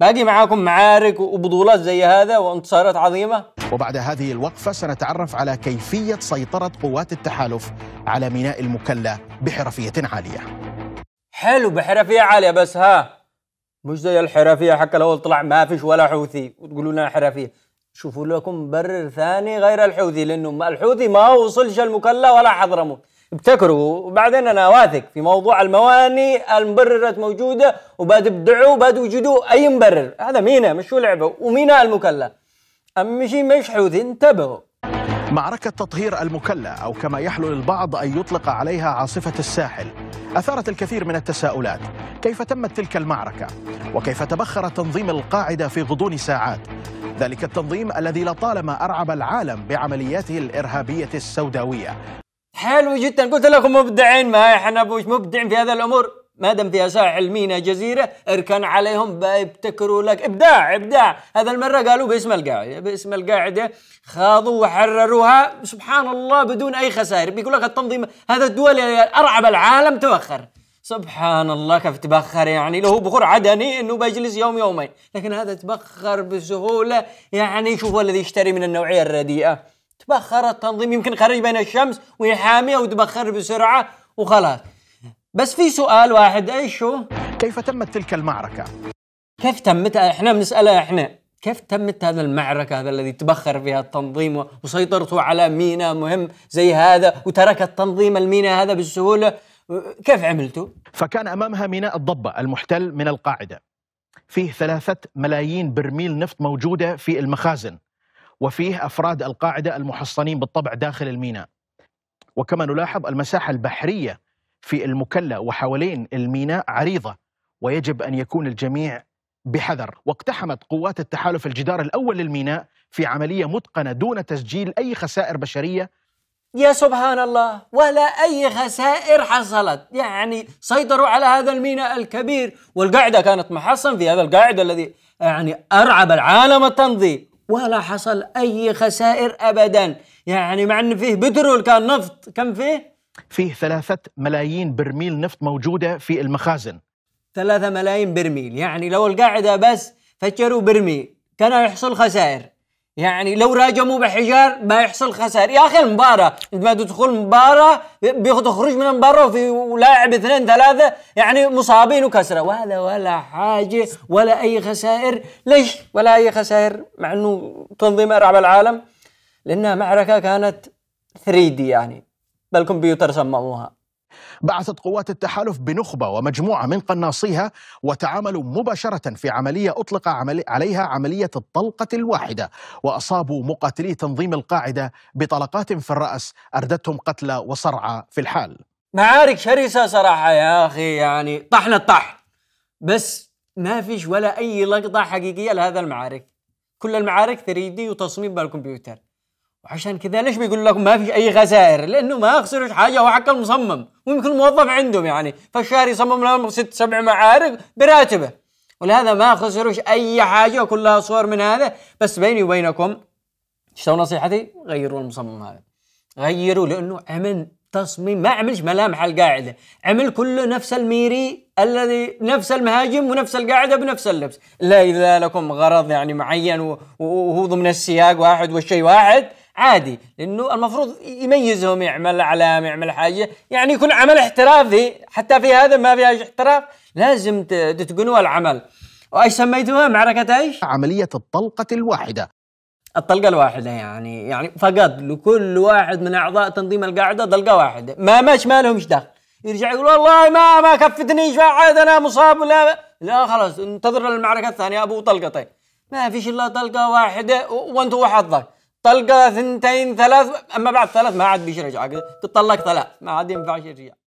باقي معاكم معارك وبطولات زي هذا وانتصارات عظيمة وبعد هذه الوقفة سنتعرف على كيفية سيطرة قوات التحالف على ميناء المكلا بحرفية عالية حلو بحرفية عالية بس ها مش زي الحرفية حق الأول طلع ما فيش ولا حوثي وتقولوا لنا حرفية شوفوا لكم مبرر ثاني غير الحوثي لأنه الحوثي ما وصلش المكلا ولا حضرموت ابتكروا وبعدين انا واثق في موضوع المواني المبررات موجوده وبعد ابدعوا باد وجدوا اي مبرر هذا مينا مش شو لعبه ومينا المكلا اما شيء مش حوثي انتبهوا معركة تطهير المكلا أو كما يحلو للبعض أن يطلق عليها عاصفة الساحل أثارت الكثير من التساؤلات كيف تمت تلك المعركة وكيف تبخر تنظيم القاعدة في غضون ساعات ذلك التنظيم الذي لطالما أرعب العالم بعملياته الإرهابية السوداوية حلو جدا قلت لكم مبدعين ما احنا مش مبدعين في هذا الامور ما دام فيها ساعة علمينا جزيرة اركن عليهم بيبتكروا لك ابداع ابداع هذا المرة قالوا باسم القاعدة باسم القاعدة خاضوا وحرروها سبحان الله بدون اي خسائر بيقول لك التنظيم هذا الدول ارعب العالم توخر سبحان الله كيف تبخر يعني له بخور عدني انه بيجلس يوم يومين لكن هذا تبخر بسهوله يعني شوفوا الذي يشتري من النوعيه الرديئه تبخر التنظيم يمكن خرج بين الشمس والحامية وتبخر بسرعة وخلاص بس في سؤال واحد ايش هو؟ كيف تمت تلك المعركة؟ كيف تمت احنا بنسأله احنا كيف تمت هذا المعركة هذا الذي تبخر فيها التنظيم وسيطرته على ميناء مهم زي هذا وترك التنظيم الميناء هذا بسهولة كيف عملته؟ فكان أمامها ميناء الضبة المحتل من القاعدة فيه ثلاثة ملايين برميل نفط موجودة في المخازن وفيه أفراد القاعدة المحصنين بالطبع داخل الميناء وكما نلاحظ المساحة البحرية في المكلا وحوالين الميناء عريضة ويجب أن يكون الجميع بحذر واقتحمت قوات التحالف الجدار الأول للميناء في عملية متقنة دون تسجيل أي خسائر بشرية يا سبحان الله ولا أي خسائر حصلت يعني سيطروا على هذا الميناء الكبير والقاعدة كانت محصن في هذا القاعدة الذي يعني أرعب العالم التنظيم ولا حصل أي خسائر أبدا يعني مع أن فيه بترول كان نفط كم فيه؟ فيه ثلاثة ملايين برميل نفط موجودة في المخازن ثلاثة ملايين برميل يعني لو القاعدة بس فجروا برميل كان يحصل خسائر يعني لو راجموا بحجار ما يحصل خسائر يا اخي المباراه انت ما تدخل مباراه بتخرج من المباراه وفي لاعب اثنين ثلاثه يعني مصابين وكسره وهذا ولا حاجه ولا اي خسائر ليش ولا اي خسائر مع انه تنظيم ارعب العالم لانها معركه كانت 3 دي يعني بالكمبيوتر سموها بعثت قوات التحالف بنخبة ومجموعة من قناصيها وتعاملوا مباشرة في عملية أطلق عملي عليها عملية الطلقة الواحدة وأصابوا مقاتلي تنظيم القاعدة بطلقات في الرأس أردتهم قتلى وصرعى في الحال معارك شرسة صراحة يا أخي يعني طحنا الطح بس ما فيش ولا أي لقطة حقيقية لهذا المعارك كل المعارك 3 دي وتصميم بالكمبيوتر وعشان كذا ليش بيقول لكم ما فيش اي خسائر لانه ما خسروا حاجه هو حق المصمم ويمكن موظف عندهم يعني فالشهر يصمم لهم ست سبع معارك براتبه ولهذا ما خسروش اي حاجه وكلها صور من هذا بس بيني وبينكم شو نصيحتي غيروا المصمم هذا غيروا لانه عمل تصميم ما عملش ملامح القاعده عمل كله نفس الميري الذي نفس المهاجم ونفس القاعده بنفس اللبس لا اذا لكم غرض يعني معين وهو ضمن السياق واحد والشيء واحد عادي لانه المفروض يميزهم يعمل اعلام يعمل حاجه يعني يكون عمل احترافي حتى في هذا ما فيهاش احتراف لازم تتقنوا العمل وايش سميتوها معركه ايش عمليه الطلقه الواحده الطلقة الواحدة يعني يعني فقط لكل واحد من أعضاء تنظيم القاعدة طلقة واحدة ما ماش ما لهمش دخل يرجع يقول والله ما ما كفتنيش بعد أنا مصاب ولا لا خلاص انتظر المعركة الثانية أبو طلقتين طيب، ما فيش إلا طلقة واحدة وأنت وحظك طلقه ثنتين ثلاث اما بعد ثلاث ما عاد بيش رجعه تطلق ثلاث ما عاد ينفعش يرجع